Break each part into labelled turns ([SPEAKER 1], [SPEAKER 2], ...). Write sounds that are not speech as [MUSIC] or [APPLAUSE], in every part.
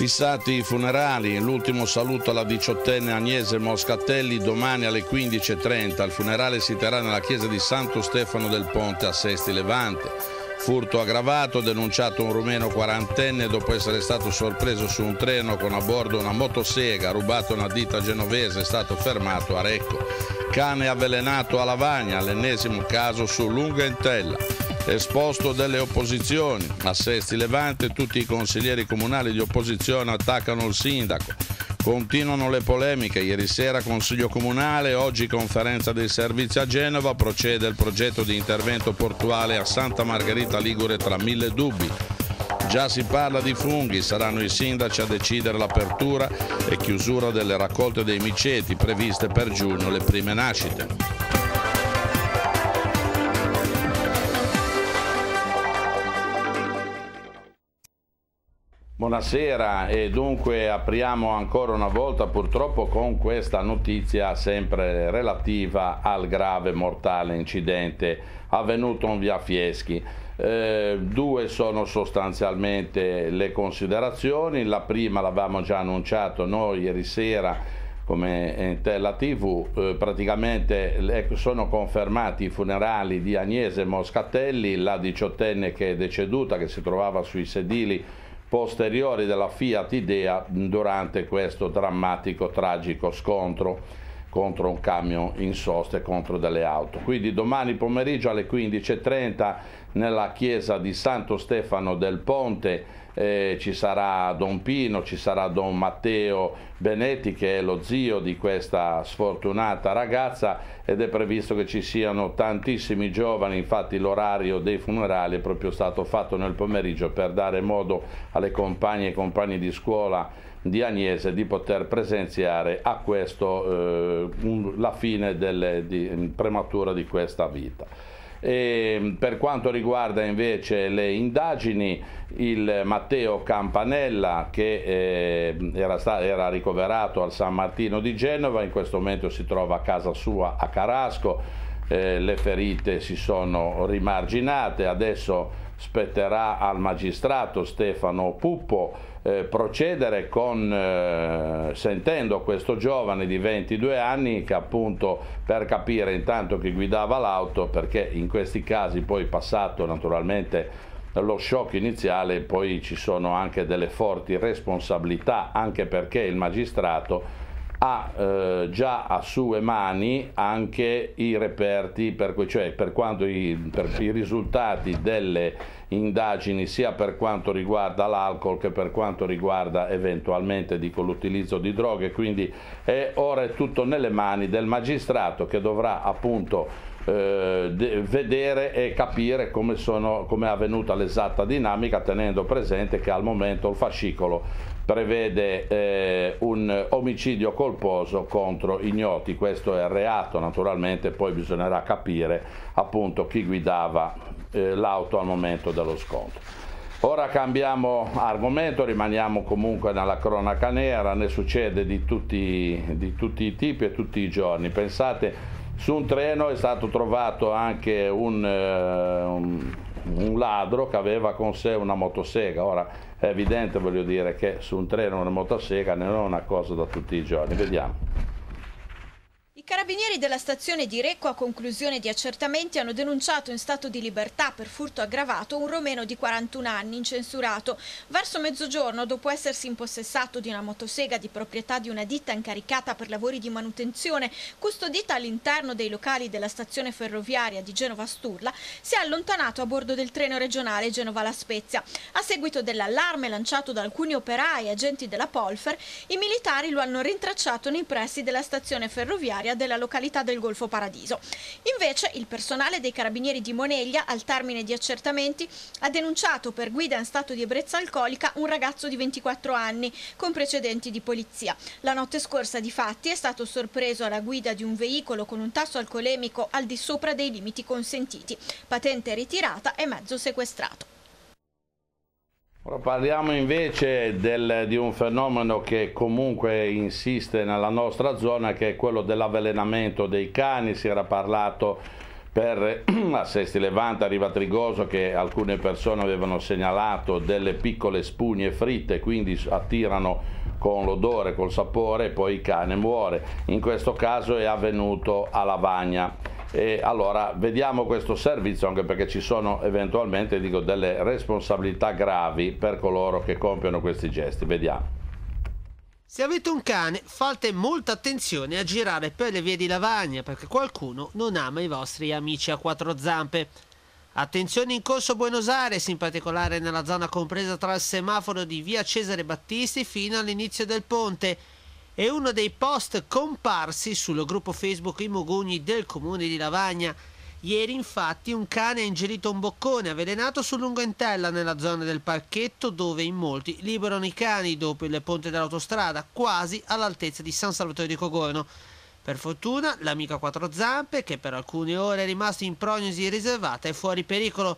[SPEAKER 1] Fissati i funerali, l'ultimo saluto alla diciottenne Agnese Moscatelli domani alle 15.30. Il funerale si terrà nella chiesa di Santo Stefano del Ponte a Sesti Levante. Furto aggravato, denunciato un rumeno quarantenne dopo essere stato sorpreso su un treno con a bordo una motosega, rubato una ditta genovese, è stato fermato a Recco. Cane avvelenato a Lavagna, l'ennesimo caso su Lunga Intella esposto delle opposizioni. A Sesti Levante tutti i consiglieri comunali di opposizione attaccano il sindaco. Continuano le polemiche, ieri sera Consiglio Comunale, oggi conferenza dei servizi a Genova, procede il progetto di intervento portuale a Santa Margherita Ligure tra mille dubbi. Già si parla di funghi, saranno i sindaci a decidere l'apertura e chiusura delle raccolte dei miceti previste per giugno le prime nascite. buonasera e dunque apriamo ancora una volta purtroppo con questa notizia sempre relativa al grave mortale incidente avvenuto in via Fieschi. Eh, due sono sostanzialmente le considerazioni, la prima l'avevamo già annunciato noi ieri sera come in Tella TV, eh, praticamente sono confermati i funerali di Agnese Moscatelli, la diciottenne che è deceduta, che si trovava sui sedili posteriori della Fiat Idea durante questo drammatico, tragico scontro contro un camion in sosta e contro delle auto. Quindi domani pomeriggio alle 15.30 nella chiesa di Santo Stefano del Ponte eh, ci sarà Don Pino, ci sarà Don Matteo Benetti che è lo zio di questa sfortunata ragazza ed è previsto che ci siano tantissimi giovani, infatti l'orario dei funerali è proprio stato fatto nel pomeriggio per dare modo alle compagne e compagni di scuola di Agnese di poter presenziare a questo eh, la fine delle, di, prematura di questa vita. E ehm, per quanto riguarda invece le indagini, il Matteo Campanella che ehm, era, era, ricoverato al San Martino di Genova, in questo momento si trova a casa sua a Carasco, eh, le ferite si sono rimarginate, adesso spetterà al magistrato Stefano Puppo eh, procedere con, eh, sentendo questo giovane di 22 anni che appunto per capire intanto che guidava l'auto, perché in questi casi poi passato naturalmente lo shock iniziale, poi ci sono anche delle forti responsabilità, anche perché il magistrato ha eh, già a sue mani anche i reperti, per, cioè per quanto i, per i risultati delle indagini sia per quanto riguarda l'alcol che per quanto riguarda eventualmente l'utilizzo di droghe, quindi è ora è tutto nelle mani del magistrato che dovrà appunto eh, vedere e capire come, sono, come è avvenuta l'esatta dinamica tenendo presente che al momento il fascicolo prevede eh, un omicidio colposo contro ignoti, questo è reato naturalmente, poi bisognerà capire appunto chi guidava eh, l'auto al momento dello scontro. Ora cambiamo argomento, rimaniamo comunque nella cronaca nera, ne succede di tutti, di tutti, i tipi e tutti i giorni. Pensate, su un treno è stato trovato anche un, eh, un, un ladro che aveva con sé una motosega. Ora, è evidente voglio dire che su un treno una moto a sega non è una cosa da tutti i giorni, vediamo.
[SPEAKER 2] Carabinieri della stazione di Recco a conclusione di accertamenti hanno denunciato in stato di libertà per furto aggravato un romeno di 41 anni incensurato. Verso mezzogiorno, dopo essersi impossessato di una motosega di proprietà di una ditta incaricata per lavori di manutenzione, custodita all'interno dei locali della stazione ferroviaria di Genova Sturla, si è allontanato a bordo del treno regionale Genova La Spezia. A seguito dell'allarme lanciato da alcuni operai e agenti della Polfer, i militari lo hanno rintracciato nei pressi della stazione ferroviaria della località del Golfo Paradiso. Invece il personale dei carabinieri di Moneglia, al termine di accertamenti, ha denunciato per guida in stato di ebbrezza alcolica un ragazzo di 24 anni con precedenti di polizia. La notte scorsa, difatti, è stato sorpreso alla guida di un veicolo con un tasso alcolemico al di sopra dei limiti consentiti, patente ritirata e mezzo sequestrato.
[SPEAKER 1] Parliamo invece del, di un fenomeno che comunque insiste nella nostra zona che è quello dell'avvelenamento dei cani, si era parlato per [CLEARS THROAT] la Sesti Levanta, Riva Trigoso che alcune persone avevano segnalato delle piccole spugne fritte, quindi attirano con l'odore, col sapore e poi il cane muore. In questo caso è avvenuto a Lavagna e allora vediamo questo servizio anche perché ci sono eventualmente dico, delle responsabilità gravi per coloro che compiono questi gesti. Vediamo.
[SPEAKER 3] Se avete un cane, fate molta attenzione a girare per le vie di lavagna perché qualcuno non ama i vostri amici a quattro zampe. Attenzione in corso Buenos Aires, in particolare nella zona compresa tra il semaforo di via Cesare Battisti fino all'inizio del ponte è uno dei post comparsi sul gruppo Facebook I Mogugni del comune di Lavagna. Ieri infatti un cane ha ingerito un boccone avvelenato su Lungentella nella zona del parchetto dove in molti liberano i cani dopo il ponte dell'autostrada quasi all'altezza di San Salvatore di Cogorno. Per fortuna l'amico a quattro zampe, che per alcune ore è rimasto in prognosi riservata, è fuori pericolo.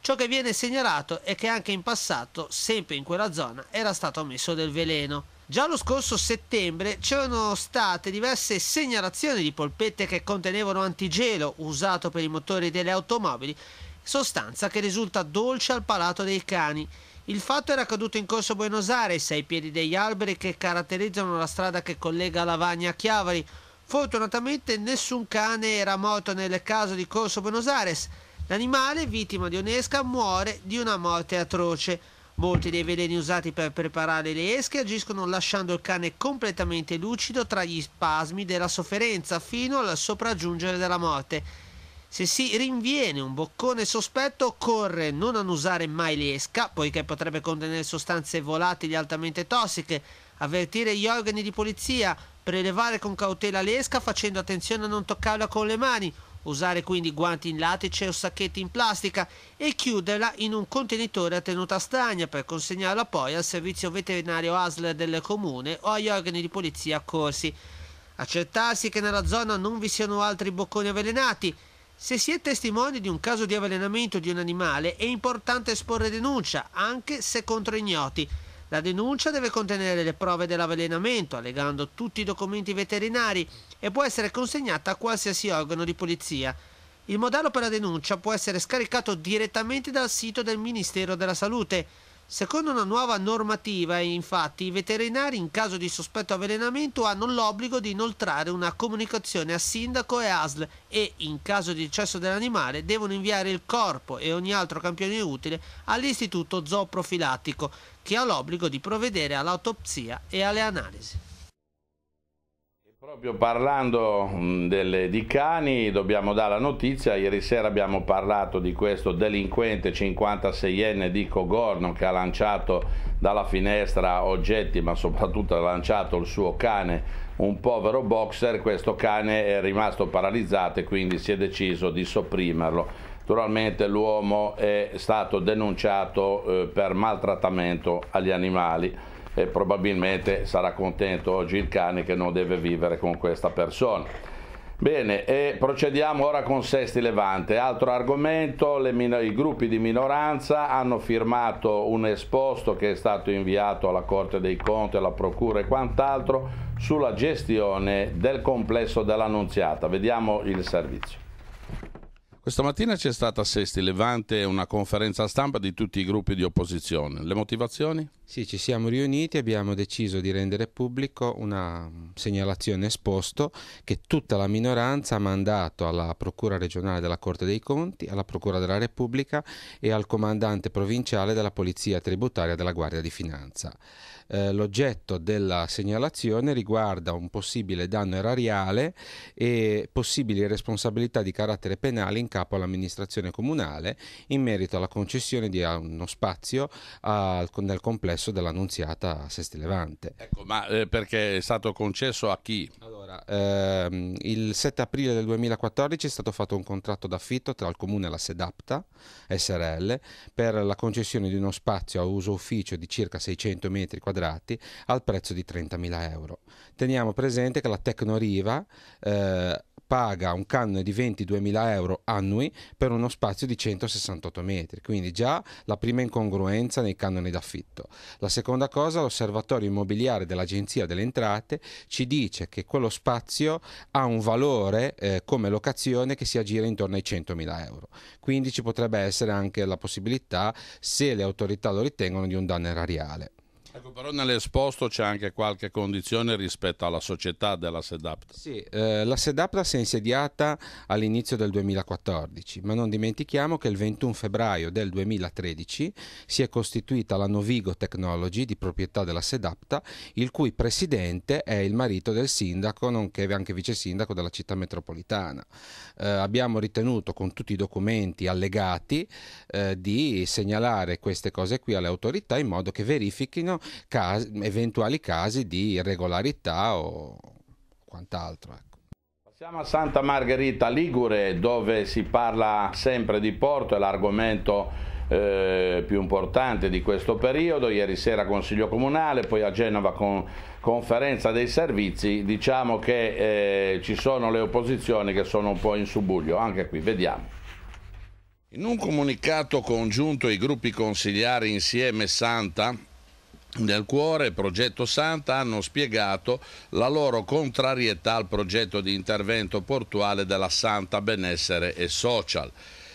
[SPEAKER 3] Ciò che viene segnalato è che anche in passato, sempre in quella zona, era stato messo del veleno. Già lo scorso settembre c'erano state diverse segnalazioni di polpette che contenevano antigelo usato per i motori delle automobili, sostanza che risulta dolce al palato dei cani. Il fatto era accaduto in corso Buenos Aires, ai piedi degli alberi che caratterizzano la strada che collega Lavagna a Chiavari. Fortunatamente nessun cane era morto nel caso di corso Buenos Aires. L'animale, vittima di un'esca, muore di una morte atroce. Molti dei veleni usati per preparare le esche agiscono lasciando il cane completamente lucido tra gli spasmi della sofferenza fino al sopraggiungere della morte. Se si rinviene un boccone sospetto occorre non annusare mai l'esca, poiché potrebbe contenere sostanze volatili altamente tossiche, avvertire gli organi di polizia, prelevare con cautela l'esca facendo attenzione a non toccarla con le mani Usare quindi guanti in latice o sacchetti in plastica e chiuderla in un contenitore a tenuta stagna per consegnarla poi al servizio veterinario ASL del comune o agli organi di polizia accorsi. Accertarsi che nella zona non vi siano altri bocconi avvelenati. Se si è testimoni di un caso di avvelenamento di un animale è importante esporre denuncia, anche se contro ignoti. La denuncia deve contenere le prove dell'avvelenamento, allegando tutti i documenti veterinari e può essere consegnata a qualsiasi organo di polizia. Il modello per la denuncia può essere scaricato direttamente dal sito del Ministero della Salute. Secondo una nuova normativa, infatti, i veterinari in caso di sospetto avvelenamento hanno l'obbligo di inoltrare una comunicazione a sindaco e ASL e, in caso di decesso dell'animale, devono inviare il corpo e ogni altro campione utile all'istituto zooprofilattico, che ha l'obbligo di provvedere all'autopsia e alle analisi.
[SPEAKER 1] Proprio parlando mm, delle, di cani dobbiamo dare la notizia, ieri sera abbiamo parlato di questo delinquente 56enne di Cogorno che ha lanciato dalla finestra oggetti ma soprattutto ha lanciato il suo cane, un povero boxer, questo cane è rimasto paralizzato e quindi si è deciso di sopprimerlo. Naturalmente l'uomo è stato denunciato eh, per maltrattamento agli animali e probabilmente sarà contento oggi il cane che non deve vivere con questa persona. Bene, e procediamo ora con Sesti Levante. Altro argomento, i gruppi di minoranza hanno firmato un esposto che è stato inviato alla Corte dei Conti, alla Procura e quant'altro sulla gestione del complesso dell'Annunziata. Vediamo il servizio. Questa mattina c'è stata a Sesti Levante una conferenza stampa di tutti i gruppi di opposizione. Le motivazioni? Sì,
[SPEAKER 4] ci siamo riuniti e abbiamo deciso di rendere pubblico una segnalazione esposto che tutta la minoranza ha mandato alla Procura regionale della Corte dei Conti, alla Procura della Repubblica e al comandante provinciale della Polizia Tributaria della Guardia di Finanza. Eh, l'oggetto della segnalazione riguarda un possibile danno erariale e possibili responsabilità di carattere penale in capo all'amministrazione comunale in merito alla concessione di uno spazio al, nel complesso dell'Annunziata a Sesti Levante.
[SPEAKER 1] Ecco, ma eh, perché è stato concesso a chi? Allora,
[SPEAKER 4] ehm, il 7 aprile del 2014 è stato fatto un contratto d'affitto tra il comune e la Sedapta SRL per la concessione di uno spazio a uso ufficio di circa 600 metri quadrati al prezzo di 30.000 euro. Teniamo presente che la Tecnoriva eh, paga un canone di 22.000 euro annui per uno spazio di 168 metri, quindi già la prima incongruenza nei canoni d'affitto. La seconda cosa, l'osservatorio immobiliare dell'Agenzia delle Entrate ci dice che quello spazio ha un valore eh, come locazione che si aggira intorno ai 100.000 euro, quindi ci potrebbe essere anche la possibilità, se le autorità lo ritengono, di un danno erariale.
[SPEAKER 1] Ecco, però nell'esposto c'è anche qualche condizione rispetto alla società della SEDAPTA. Sì,
[SPEAKER 4] eh, la SEDAPTA si è insediata all'inizio del 2014, ma non dimentichiamo che il 21 febbraio del 2013 si è costituita la Novigo Technology di proprietà della SEDAPTA, il cui presidente è il marito del sindaco, nonché anche vice sindaco della città metropolitana. Eh, abbiamo ritenuto con tutti i documenti allegati eh, di segnalare queste cose qui alle autorità in modo che verifichino casi, eventuali casi di irregolarità o quant'altro. Ecco.
[SPEAKER 1] Siamo a Santa Margherita Ligure dove si parla sempre di porto, è l'argomento eh, più importante di questo periodo, ieri sera Consiglio Comunale, poi a Genova con conferenza dei servizi, diciamo che eh, ci sono le opposizioni che sono un po' in subuglio, anche qui vediamo. In un comunicato congiunto ai gruppi consigliari insieme Santa, del Cuore, Progetto Santa, hanno spiegato la loro contrarietà al progetto di intervento portuale della Santa Benessere e Social.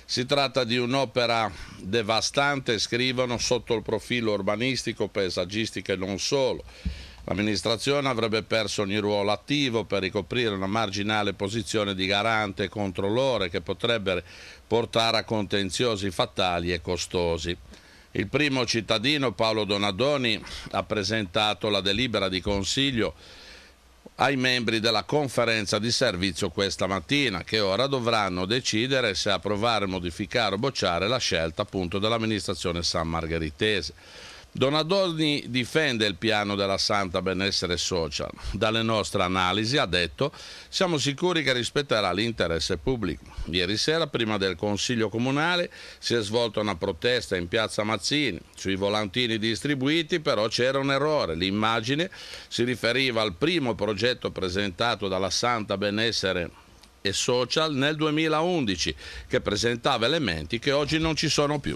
[SPEAKER 1] Si tratta di un'opera devastante, scrivono, sotto il profilo urbanistico, paesaggistico e non solo. L'amministrazione avrebbe perso ogni ruolo attivo per ricoprire una marginale posizione di garante e controllore che potrebbe portare a contenziosi fatali e costosi. Il primo cittadino, Paolo Donadoni, ha presentato la delibera di consiglio ai membri della conferenza di servizio questa mattina, che ora dovranno decidere se approvare, modificare o bocciare la scelta appunto dell'amministrazione San Margheritese. Donadoni difende il piano della Santa Benessere Social. Dalle nostre analisi, ha detto, siamo sicuri che rispetterà l'interesse pubblico. Ieri sera, prima del Consiglio Comunale, si è svolta una protesta in piazza Mazzini. Sui volantini distribuiti però c'era un errore. L'immagine si riferiva al primo progetto presentato dalla Santa Benessere e Social nel 2011, che presentava elementi che oggi non ci sono più.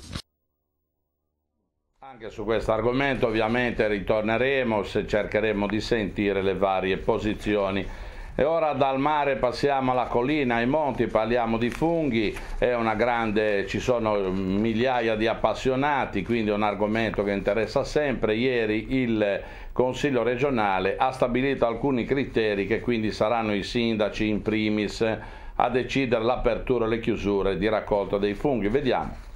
[SPEAKER 1] Anche su questo argomento ovviamente ritorneremo se cercheremo di sentire le varie posizioni. E ora dal mare passiamo alla collina, ai monti, parliamo di funghi, è una grande, ci sono eh, migliaia di appassionati, quindi è un argomento che interessa sempre. Ieri il Consiglio regionale ha stabilito alcuni criteri che quindi saranno i sindaci in primis a decidere l'apertura e le chiusure di raccolta dei funghi. Vediamo.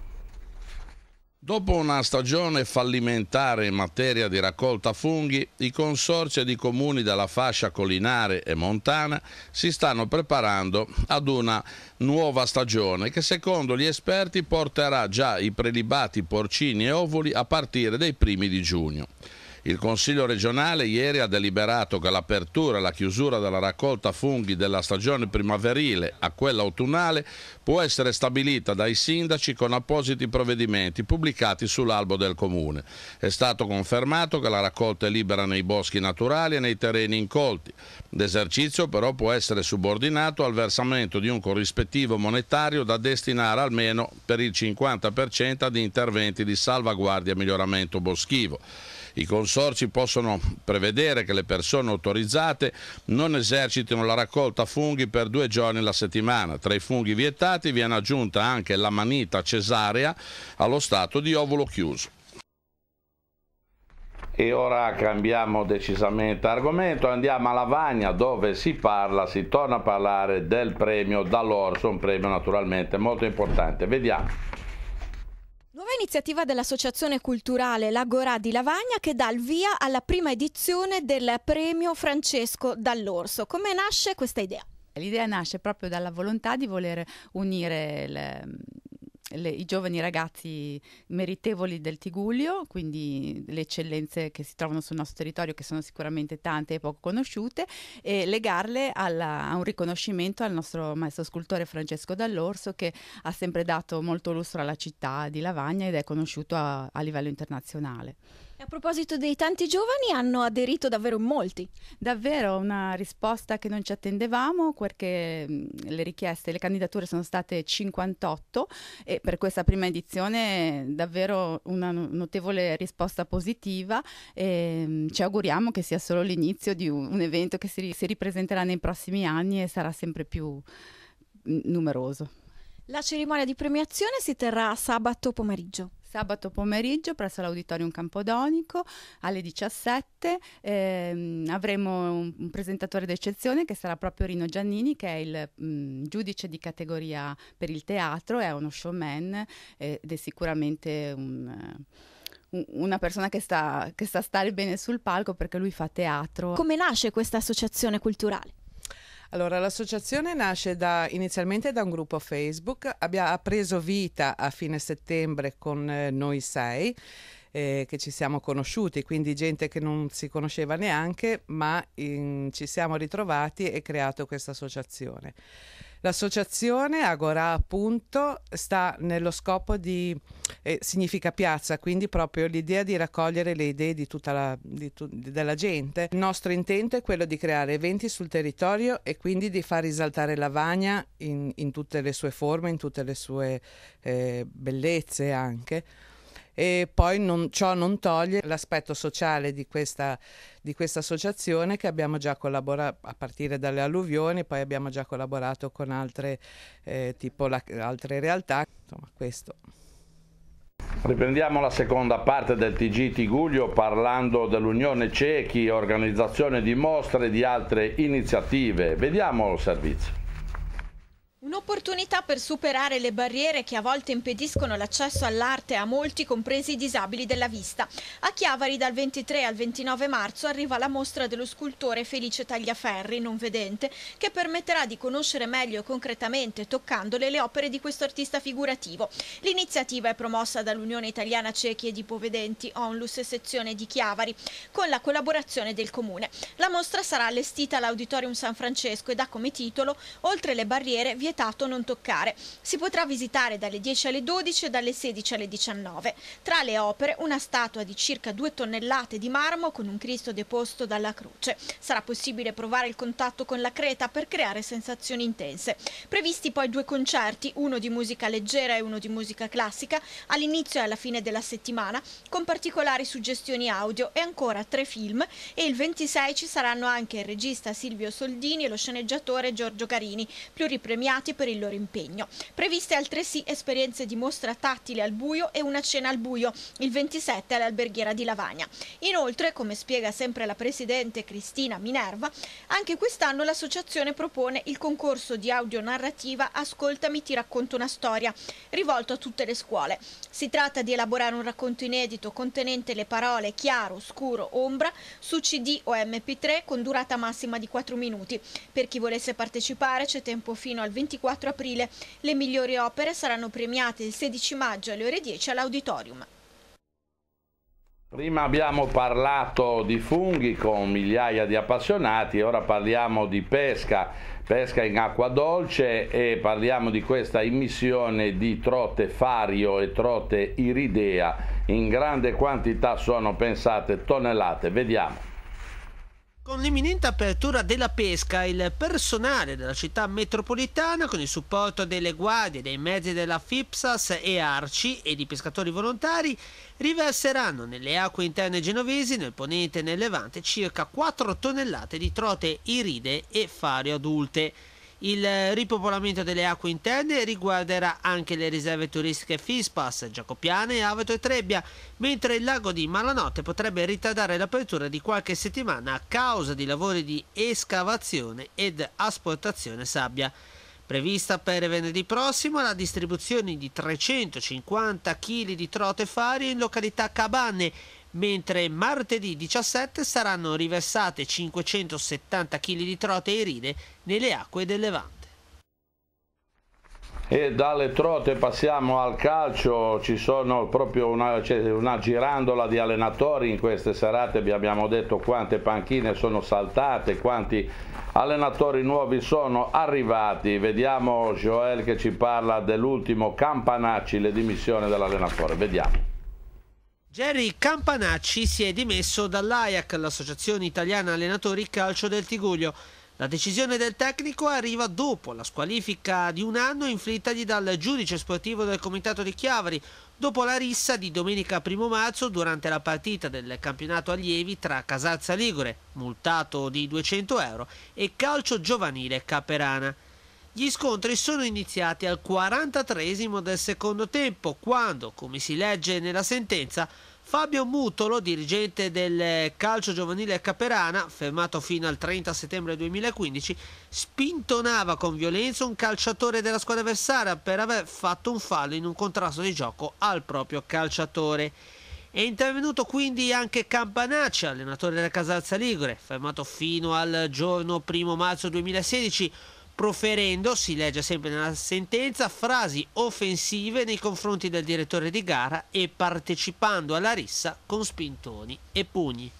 [SPEAKER 1] Dopo una stagione fallimentare in materia di raccolta funghi, i consorzi di comuni della fascia collinare e montana si stanno preparando ad una nuova stagione che secondo gli esperti porterà già i prelibati porcini e ovuli a partire dai primi di giugno. Il Consiglio regionale ieri ha deliberato che l'apertura e la chiusura della raccolta funghi della stagione primaverile a quella autunnale può essere stabilita dai sindaci con appositi provvedimenti pubblicati sull'albo del comune. È stato confermato che la raccolta è libera nei boschi naturali e nei terreni incolti. L'esercizio però può essere subordinato al versamento di un corrispettivo monetario da destinare almeno per il 50% ad interventi di salvaguardia e miglioramento boschivo. I consorci possono prevedere che le persone autorizzate non esercitino la raccolta funghi per due giorni alla settimana. Tra i funghi vietati viene aggiunta anche la manita cesarea allo stato di ovulo chiuso. E ora cambiamo decisamente argomento, andiamo a Lavagna dove si parla, si torna a parlare del premio dall'Orso, un premio naturalmente molto importante. Vediamo
[SPEAKER 2] un'iniziativa dell'associazione culturale L'Agorà di Lavagna che dà il
[SPEAKER 5] via alla prima edizione del premio Francesco Dall'Orso. Come nasce questa idea? L'idea nasce proprio dalla volontà di voler unire le le, i giovani ragazzi meritevoli del Tiguglio, quindi le eccellenze che si trovano sul nostro territorio, che sono sicuramente tante e poco conosciute, e legarle alla, a un riconoscimento al nostro maestro scultore Francesco Dall'Orso, che ha sempre dato molto lustro alla città di Lavagna ed è conosciuto a, a livello internazionale a proposito dei tanti giovani, hanno aderito davvero molti. Davvero una risposta che non ci attendevamo perché mm, le richieste, le candidature sono state 58 e per questa prima edizione davvero una notevole risposta positiva e mm, ci auguriamo che sia solo l'inizio di un evento che si, si ripresenterà nei prossimi anni e sarà sempre più mm, numeroso. La cerimonia di premiazione si terrà sabato pomeriggio sabato pomeriggio presso l'Auditorium Campodonico alle 17. Ehm, avremo un, un, presentatore d'eccezione che sarà proprio Rino Giannini, che è il mh, mm, giudice di categoria per il teatro, è uno showman eh, ed è sicuramente un... Uh, una persona che sta, che sta stare bene sul palco perché lui fa teatro. Come nasce questa associazione culturale?
[SPEAKER 3] Allora, l'associazione nasce da, inizialmente da un gruppo Facebook, abbia, ha preso vita a fine settembre con eh, noi sei eh, che ci siamo conosciuti, quindi gente che non si conosceva neanche, ma in, ci siamo ritrovati e creato questa associazione. L'associazione Agora appunto sta nello scopo di, eh, significa piazza, quindi proprio l'idea di raccogliere le idee di tutta la, di tu, della gente. Il nostro intento è quello di creare eventi sul territorio e quindi di far risaltare la Vagna in, in tutte le sue forme, in tutte le sue eh, bellezze anche e poi non, ciò non toglie l'aspetto sociale di questa, di questa associazione che abbiamo già collaborato a partire dalle alluvioni, poi abbiamo già collaborato con altre, eh, la, altre realtà. Insomma, questo.
[SPEAKER 1] Riprendiamo la seconda parte del TG Tiguglio parlando dell'Unione Cechi, organizzazione di mostre e di altre iniziative. Vediamo il servizio.
[SPEAKER 2] Un'opportunità per superare le barriere che a volte impediscono l'accesso all'arte a molti, compresi i disabili della vista. A Chiavari dal 23 al 29 marzo arriva la mostra dello scultore Felice Tagliaferri, non vedente, che permetterà di conoscere meglio e concretamente, toccandole, le opere di questo artista figurativo. L'iniziativa è promossa dall'Unione Italiana Ciechi e Ipovedenti, Onlus e Sezione di Chiavari, con la collaborazione del Comune. La mostra sarà allestita all'Auditorium San Francesco ed ha come titolo Oltre le barriere, vi è vietato non toccare. Si potrà visitare dalle 10 alle 12 e dalle 16 alle 19. Tra le opere una statua di circa 2 tonnellate di marmo con un Cristo deposto dalla croce. Sarà possibile provare il contatto con la creta per creare sensazioni intense. Previsti poi due concerti, uno di musica leggera e uno di musica classica, all'inizio e alla fine della settimana, con particolari suggestioni audio e ancora tre film e il 26 ci saranno anche il regista Silvio Soldini e lo sceneggiatore Giorgio Carini, pluripremiato premiati per il loro impegno. Previste altresì esperienze di mostra tattile al buio e una cena al buio il 27 all'alberghiera di Lavagna. Inoltre, come spiega sempre la presidente Cristina Minerva, anche quest'anno l'associazione propone il concorso di audio narrativa Ascoltami ti racconto una storia, rivolto a tutte le scuole. Si tratta di elaborare un racconto inedito contenente le parole chiaro, scuro, ombra su CD o MP3 con durata massima di 4 minuti. Per chi volesse partecipare c'è tempo fino al 20 24 aprile. Le migliori opere saranno premiate il 16 maggio alle ore 10 all'auditorium.
[SPEAKER 1] Prima abbiamo parlato di funghi con migliaia di appassionati, ora parliamo di pesca, pesca in acqua dolce e parliamo di questa immissione di trote fario e trote iridea. In grande quantità sono pensate tonnellate, vediamo.
[SPEAKER 3] Con l'imminente apertura della pesca, il personale della città metropolitana, con il supporto delle guardie, dei mezzi della FIPSAS e ARCI e di pescatori volontari, riverseranno nelle acque interne genovesi, nel ponente e nel levante, circa 4 tonnellate di trote iride e fare adulte. Il ripopolamento delle acque interne riguarderà anche le riserve turistiche Fispas, Giacopiane, Aveto e Trebbia, mentre il lago di Malanotte potrebbe ritardare l'apertura di qualche settimana a causa di lavori di escavazione ed asportazione sabbia. Prevista per venerdì prossimo la distribuzione di 350 kg di trote farie in località Cabanne mentre martedì 17 saranno riversate 570 kg di trote e ride nelle acque del Levante.
[SPEAKER 1] E dalle trote passiamo al calcio, ci sono proprio una, una, girandola di allenatori in queste serate, vi abbiamo detto quante panchine sono saltate, quanti allenatori nuovi sono arrivati. Vediamo Joel che ci parla dell'ultimo Campanacci, le dimissioni dell'allenatore, vediamo.
[SPEAKER 3] Jerry Campanacci si è dimesso dall'AIAC, l'Associazione Italiana Allenatori Calcio del Tiguglio. La decisione del tecnico arriva dopo la squalifica di un anno inflittagli dal giudice sportivo del Comitato di Chiavari, dopo la rissa di domenica 1 marzo durante la partita del campionato allievi tra Casazza Ligure, multato di 200 euro, e Calcio Giovanile Caperana. Gli scontri sono iniziati al 43 del secondo tempo, quando, come si legge nella sentenza, Fabio Mutolo, dirigente del calcio giovanile Caperana, fermato fino al 30 settembre 2015, spintonava con violenza un calciatore della squadra avversaria per aver fatto un fallo in un contrasto di gioco al proprio calciatore. È intervenuto quindi anche Campanacci, allenatore della Casalza Ligure, fermato fino al giorno 1 marzo 2016 proferendo, si legge sempre nella sentenza, frasi offensive nei confronti del direttore di gara e partecipando alla rissa con spintoni e pugni.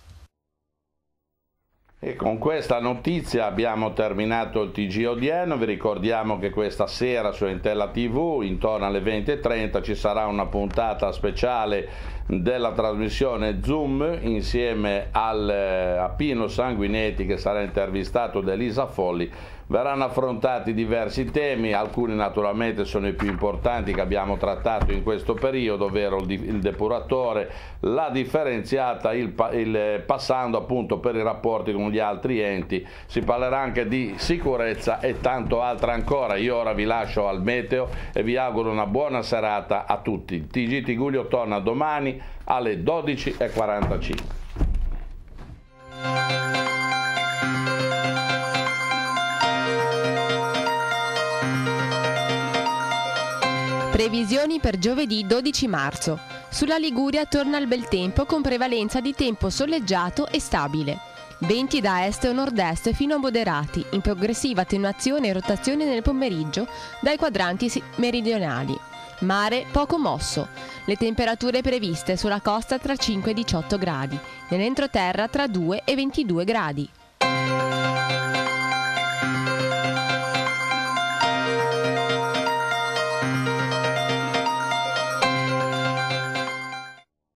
[SPEAKER 1] E con questa notizia abbiamo terminato il TG odierno, vi ricordiamo che questa sera su Entella TV intorno alle 20.30 ci sarà una puntata speciale della trasmissione Zoom insieme al, eh, a Pino Sanguinetti che sarà intervistato da Elisa Folli Verranno affrontati diversi temi, alcuni naturalmente sono i più importanti che abbiamo trattato in questo periodo, ovvero il depuratore, la differenziata, il, il, passando appunto per i rapporti con gli altri enti, si parlerà anche di sicurezza e tanto altro ancora. Io ora vi lascio al meteo e vi auguro una buona serata a tutti. Il TG Tiguglio torna domani alle 12.45.
[SPEAKER 5] Previsioni per giovedì 12 marzo. Sulla Liguria torna il bel tempo con prevalenza di tempo soleggiato e stabile. Venti da est o nord-est fino a moderati, in progressiva attenuazione e rotazione nel pomeriggio dai quadranti meridionali. Mare poco mosso. Le temperature previste sulla costa tra 5 e 18 gradi, nell'entroterra tra 2 e 22 gradi.